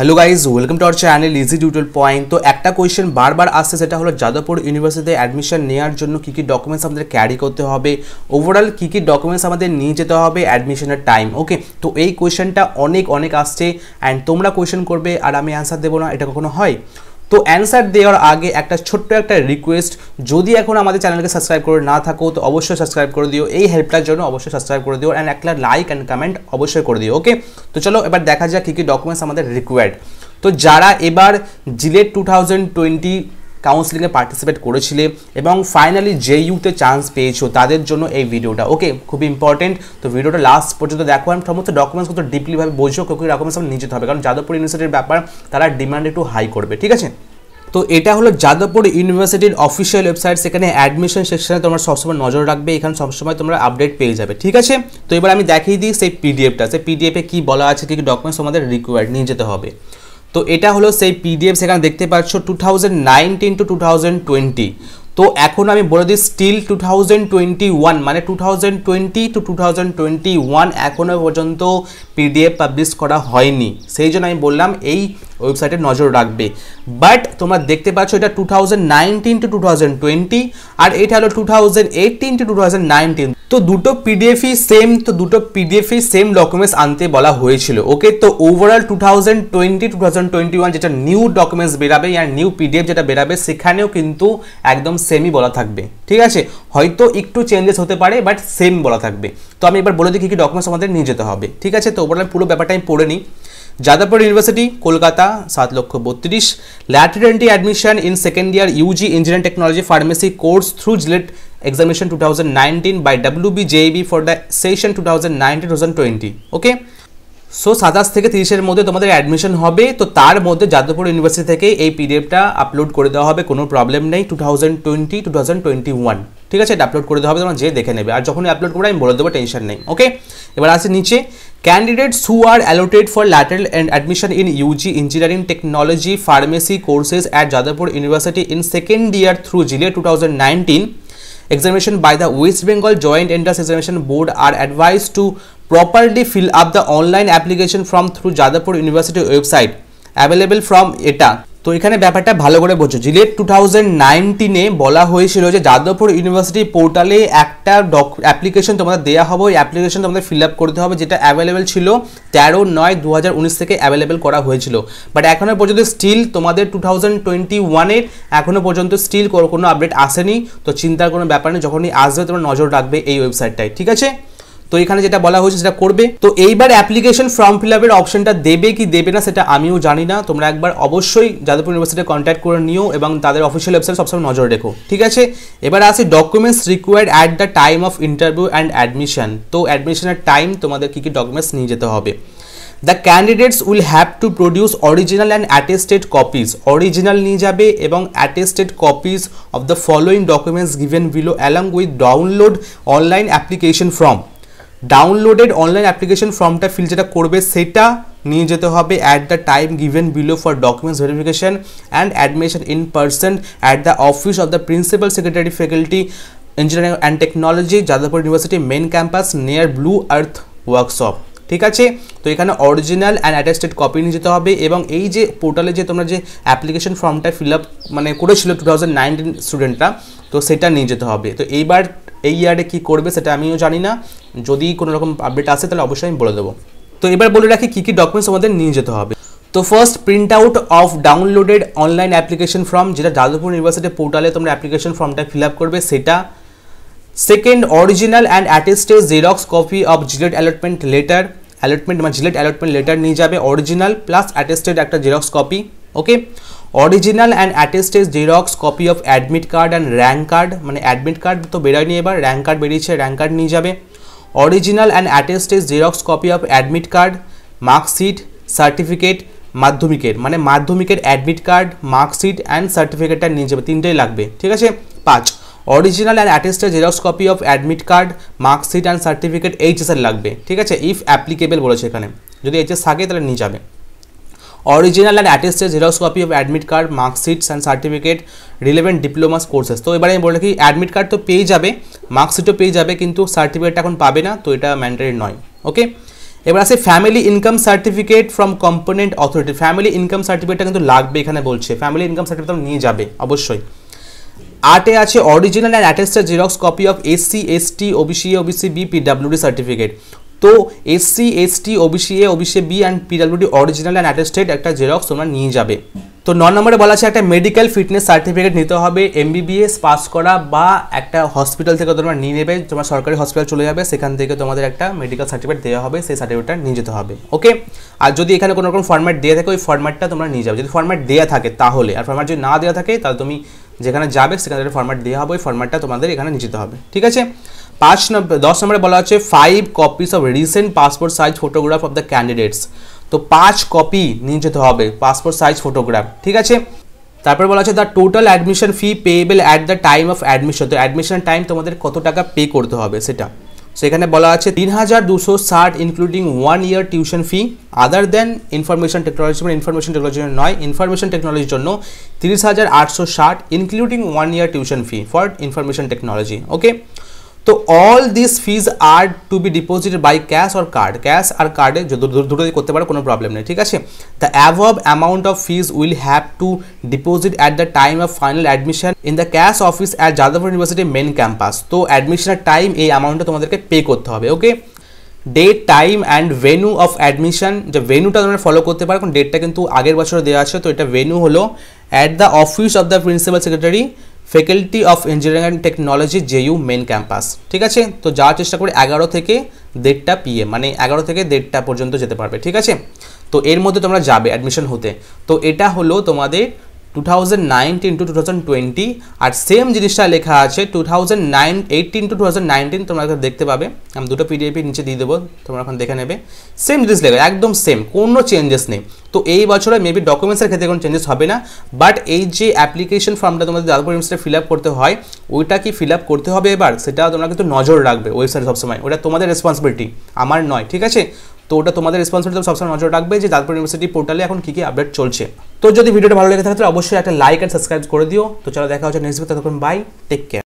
hello guys welcome to our channel easy tutorial point তো একটা question বারবার আসছে সেটা হলো যাদবপুর ইউনিভার্সিটিতে অ্যাডমিশন নেওয়ার জন্য কী কী ডকুমেন্টস আমাদের ক্যারি করতে হবে ওভারঅল কী কী ডকুমেন্টস আমাদের নিয়ে যেতে হবে অ্যাডমিশনের টাইম ওকে তো এই কোয়েশ্চেনটা অনেক অনেক আসছে অ্যান্ড তোমরা কোয়েশ্চেন করবে আর আমি অ্যান্সার দেবো না এটা কখনো হয় তো অ্যান্সার দেওয়ার আগে একটা ছোট্ট একটা রিকোয়েস্ট যদি এখন আমাদের চ্যানেলকে সাবস্ক্রাইব করে না থাকো তো অবশ্যই সাবস্ক্রাইব করে দিও এই হেল্পটার জন্য অবশ্যই সাবস্ক্রাইব করে দিও অ্যান্ড একটা লাইক অ্যান্ড কমেন্ট অবশ্যই করে দিও ওকে তো চলো এবার দেখা যাক কী কী ডকুমেন্টস আমাদের রিকোয়ার্ড তো যারা এবার জিলেট টু থাউজেন্ড টোয়েন্টি কাউন্সিলিংয়ে পার্টিসিপেট করেছিলে এবং ফাইনালি যে ইউতে চান্স পেয়েছো তাদের জন্য এই ভিডিওটা ওকে খুব ইম্পর্টেন্ট তো ভিডিওটা লাস্ট পর্যন্ত দেখো আমি সমস্ত ডকুমেন্টস কত ডিপলিভাবে বোঝো কেউ ডকুমেন্টস আমার নিতে হবে কারণ যাদবপুর ইউনিভার্সিটির ব্যাপার তারা ডিমান্ড একটু হাই করবে ঠিক আছে তো এটা হলো যাদবপুর ইউনিভার্সিটির অফিসিয়াল ওয়েবসাইট সেখানে অ্যাডমিশন সেকশনে তোমরা সবসময় নজর রাখবে এখানে সবসময় তোমরা আপডেট পেয়ে যাবে ঠিক আছে তো এবার আমি দেখিয়ে দিই সেই পিডিএফটা সেই পিডিএফে কী বলা আছে কী কী ডকুমেন্টস আমাদের রিকোয়ার্ড নিয়ে যেতে হবে তো এটা হলো সেই পিডিএফ সেখানে দেখতে পাচ্ছ two thousand nineteen to two thousand twenty তো এখন আমি বলে দিই still two thousand twenty one মানে two thousand twenty to two thousand twenty one এখনও পর্যন্ত পিডিএফ পাবলিশ করা হয়নি সেই জন্য আমি বললাম এই ওয়েবসাইটে নজর রাখবে বাট তোমরা দেখতে পাচ্ছ এটা two thousand nineteen to two thousand twenty আর এটা হলো two thousand to two thousand nineteen তো দুটো পিডিএফই সেম তো দুটো পিডিএফই সেম ডকুমেন্টস আনতে বলা হয়েছিল ওকে তো overall two thousand twenty two thousand twenty one যেটা নিউ ডকুমেন্টস বেরাবে আর নিউ পিডিএফ যেটা বেরাবে সেখানেও কিন্তু একদম সেমই বলা থাকবে ঠিক আছে হয়তো একটু চেঞ্জেস হতে পারে বাট সেম বলা থাকবে তো আমি এবার বলে দিই কী কী ডকুমেন্টস আমাদের নিয়ে যেতে হবে ঠিক আছে তো ওভারঅল পুরো ব্যাপারটা আমি পড়ে নিই जदवपुर यूनिवर्सिटी कोलकाता सात लक्ष बत्रीस lateral entry admission in second year UG engineering technology pharmacy course through JELET examination two thousand nineteen by W B J B for the session two thousand nineteen two thousand twenty okay so সাতাশ থেকে তিরিশের মধ্যে তোমাদের admission হবে তো তার মধ্যে Jadavpur university থেকে এই পিডিএফটা আপলোড করে দেওয়া হবে কোনো প্রবলেম নেই two thousand twenty two thousand twenty one ঠিক আছে এটা আপলোড করে দেওয়া হবে তোমরা যে দেখে নেবে আর যখনই আপলোড করবে আমি বলে দেবো টেনশন নেই ওকে এবার আসে নিচে candidates who are allotted for lateral and admission in UG engineering technology pharmacy courses at Jadavpur University in second year through JELET two thousand nineteen examination by the West Bengal Joint Entrance Examination Board are advise to properly fill up the online application form through Jadavpur University website available from ETA তো এখানে ব্যাপারটা ভালো করে বোঝো JELET two thousand নাইনটিনে বলা হয়েছিল যে Jadavpur university পোর্টালে একটা ডক অ্যাপ্লিকেশন তোমাদের দেওয়া হবে ওই অ্যাপ্লিকেশন তোমাদের ফিল আপ করতে হবে যেটা অ্যাভেলেবেল ছিল তেরো নয় দু থেকে অ্যাভেলেবেল করা হয়েছিল বাট এখনও পর্যন্ত স্টিল তোমাদের টু থাউজেন্ড টোয়েন্টি ওয়ানের এখনও পর্যন্ত স্টিল কোনো আপডেট আসেনি তো চিন্তার কোনো ব্যাপার নেই যখনই আসবে তোমরা নজর রাখবে এই ওয়েবসাইটটায় ঠিক আছে তো এখানে যেটা বলা হয়েছে সেটা করবে তো এইবার অ্যাপ্লিকেশন ফর্ম ফিল আপের অপশনটা দেবে কি দেবে না সেটা আমিও জানি না তোমরা একবার অবশ্যই যাদবপুর ইউনিভার্সিটি কন্ট্যাক্ট করে নিও এবং তাদের অফিসিয়াল ওয়েবসাইট সবসময় নজর রেখো ঠিক আছে এবার আসি documents required at the time of interview and admission তো অ্যাডমিশনের টাইম তোমাদের কী কী ডকুমেন্টস নিয়ে যেতে হবে the candidates will have to produce original and attested copies original নিয়ে যাবে এবং attested copies of the following documents given below along with download online application form downloaded online application ফর্মটা ফিল যেটা করবে সেটা নিয়ে যেতে হবে at the time given below for documents verification and admission in person at the office of the principal secretary faculty engineering and technology Jadavpur University main campus near blue earth workshop ঠিক আছে তো এখানে অরিজিনাল অ্যান্ড অ্যাটাস্টেড কপি নিয়ে যেতে হবে এবং এই যে পোর্টালে যে তোমরা যে অ্যাপ্লিকেশন ফর্মটা ফিল আপ মানে করেছিল টু থাউজেন্ড নাইনটিন স্টুডেন্টরা তো সেটা নিয়ে যেতে হবে তো এইবার এই ইয়ারে কি করবে সেটা আমিও জানি না যদি কোনো রকম আপডেট আসে তাহলে অবশ্যই আমি বলে দেবো তো এবার বলে রাখি কী কী ডকুমেন্টস আমাদের নিয়ে যেতে হবে তো first print out of downloaded online application form যেটা যাদবপুর ইউনিভার্সিটি পোর্টালে তোমরা অ্যাপ্লিকেশন ফর্মটা ফিল আপ করবে সেটা second original and attested xerox copy of JELET allotment letter allotment বা জিলেট অ্যালটমেন্ট লেটার নিয়ে যাবে অরিজিনাল প্লাস অ্যাটেস্টেড একটা xerox copy okay original and attested xerox copy of admit card and rank card মানে admit card তো বেরোয়নি এবার rank card বেরিয়েছে rank card নিয়ে যাবে original and attested xerox copy of admit card marksheet certificate মাধ্যমিকের মানে মাধ্যমিকের অ্যাডমিট কার্ড মার্কশিট অ্যান্ড সার্টিফিকেটটা নিয়ে যাবে তিনটেই লাগবে ঠিক আছে পাঁচ original and attested xerox copy of admit card marksheet and certificate এইচএসের লাগবে ঠিক আছে ইফ অ্যাপ্লিকেবল বলেছে এখানে যদি এইচএস থাকে তাহলে নিয়ে যাবে original and attested xerox copy of admit card marksheets and certificate relevant diplomas courses তো এবারে আমি বলে কি অ্যাডমিট কার্ড তো পেয়ে যাবে মার্কশিটও পেয়ে যাবে কিন্তু সার্টিফিকেটটা এখন পাবে না তো এটা ম্যান্ডারি নয় ওকে এবার আছে family income certificate from component authority family income সার্টিফিকেটটা কিন্তু লাগবে এখানে বলছে ফ্যামিলি ইনকাম সার্টিফিকেট নিয়ে যাবে অবশ্যই আটে আছে original and attested xerox copy of SC ST OBC OBC B PWD certificate তো SC ST OBC A OBC B and PWD original and attested একটা জেরক্স তোমরা নিয়ে যাবে তো ন নম্বরে বলা আছে একটা মেডিকেল ফিটনেস সার্টিফিকেট নিতে হবে এমবিবিএস পাস করা বা একটা হসপিটাল থেকে তোমরা নিয়ে নেবে তোমার সরকারি হসপিটাল চলে যাবে সেখান থেকে তোমাদের একটা মেডিকেল সার্টিফিকেট দেওয়া হবে সেই সার্টিফিকেটটা নিয়ে যেতে হবে ওকে আর যদি এখানে কোনো রকম ফর্ম্যাট দেওয়া থাকে ওই ফর্ম্যাটটা তোমরা নিয়ে যাবে যদি ফর্ম্যাট দেওয়া থাকে তাহলে আর ফর্ম্যাট যদি না দেওয়া থাকে তাহলে তুমি যেখানে যাবে সেখানে একটা ফর্ম্যাট দেওয়া হবে ওই ফর্ম্যাটটা তোমাদের এখানে নিয়ে যেতে হবে ঠিক আছে পাঁচ নম্বর দশ নম্বরে বলা হচ্ছে five copies of recent passport size photograph of the candidates তো পাঁচ কপি নিয়ে যেতে হবে পাসপোর্ট সাইজ ফটোগ্রাফ ঠিক আছে তারপর বলা আছে the total admission fee payable at the time of admission তো অ্যাডমিশন টাইম তোমাদের কত টাকা পে করতে হবে সেটা সেখানে বলা আছে তিন হাজার দুশো ষাট including one year tuition fee other than information technology বা ইনফরমেশন টেকনোলজি নয় ইনফরমেশন টেকনোলজির জন্য তিরিশ হাজার আটশো ষাট including one year tuition fee for information technology okay তো all this fees are to be deposited by cash or card cash আর কার্ডে যদি করতে পারো কোনো প্রবলেম নেই ঠিক আছে the above amount of fees will have to deposit at the time of final admission in the cash office at Jadavpur University main campus তো অ্যাডমিশনের টাইম এই অ্যামাউন্টটা তোমাদেরকে পে করতে হবে okay date time and venue of admission যে ভেনুটা তোমরা ফলো করতে পারো কারণ ডেটটা কিন্তু আগের বছর দেওয়া আছে তো এটা ভেনু হলো at the office of the principal secretary faculty of engineering and technology JU main campus ঠিক আছে তো যাওয়ার চেষ্টা করে এগারো থেকে দেড়টা পিএ মানে এগারো থেকে দেড়টা পর্যন্ত যেতে পারবে ঠিক আছে তো এর মধ্যে তোমরা যাবে অ্যাডমিশন হতে তো এটা হলো তোমাদের two thousand nineteen to two thousand twenty আর সেম জিনিসটা লেখা আছে two thousand nine eighteen to two thousand nineteen তোমরা দেখতে পাবে আমি দুটো পিডিএফি নিচে দিয়ে দেবো তোমরা এখন দেখে নেবে সেম জিনিস লেখা একদম সেম কোনো চেঞ্জেস নেই তো এই বছরে মেবি ডকুমেন্টসের ক্ষেত্রে কোনো চেঞ্জেস হবে না বাট এই যে অ্যাপ্লিকেশন ফর্মটা তোমাদের যাদবপুর ইউনিভার্সিটি ফিল আপ করতে হয় ওইটা কি ফিল আপ করতে হবে এবার সেটা তোমরা কিন্তু নজর রাখবে ওয়েবসাইট সবসময় ওটা তোমাদের রেসপন্সিবিলিটি আমার নয় ঠিক আছে তো ওটা তোমাদের রেসপন্সিবিলিটি সবসময় নজর রাখবে যে যাদবপুর ইউনিভার্সিটি পোর্টালে এখন কী কী আপডেট চলছে তো যদি ভিডিওটা ভালো লেগে থাকে তাহলে অবশ্যই একটা লাইক অ্যান্ড সাবস্ক্রাইব করে দিও তো চলো দেখা হচ্ছে নেক্সট ভিডিও ততক্ষণ বাই টেক কেয়ার